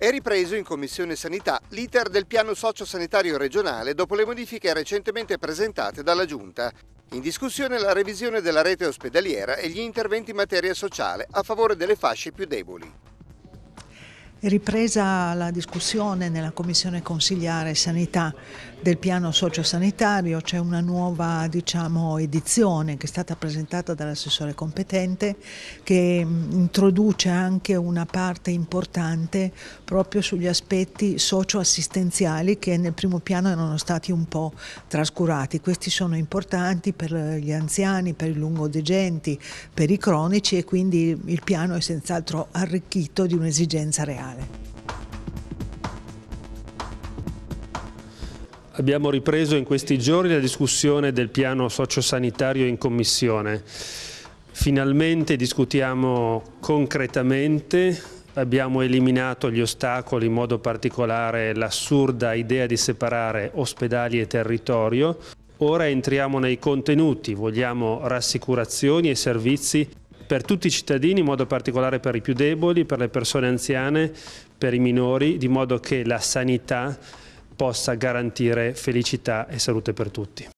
È ripreso in Commissione Sanità l'iter del piano sociosanitario regionale dopo le modifiche recentemente presentate dalla Giunta. In discussione la revisione della rete ospedaliera e gli interventi in materia sociale a favore delle fasce più deboli. Ripresa la discussione nella Commissione Consigliare Sanità del piano sociosanitario, c'è una nuova diciamo, edizione che è stata presentata dall'assessore competente che mm, introduce anche una parte importante proprio sugli aspetti socioassistenziali che nel primo piano erano stati un po' trascurati. Questi sono importanti per gli anziani, per i lungodegenti, per i cronici e quindi il piano è senz'altro arricchito di un'esigenza reale finale. Abbiamo ripreso in questi giorni la discussione del piano sociosanitario in Commissione. Finalmente discutiamo concretamente, abbiamo eliminato gli ostacoli, in modo particolare l'assurda idea di separare ospedali e territorio. Ora entriamo nei contenuti, vogliamo rassicurazioni e servizi per tutti i cittadini, in modo particolare per i più deboli, per le persone anziane, per i minori, di modo che la sanità possa garantire felicità e salute per tutti.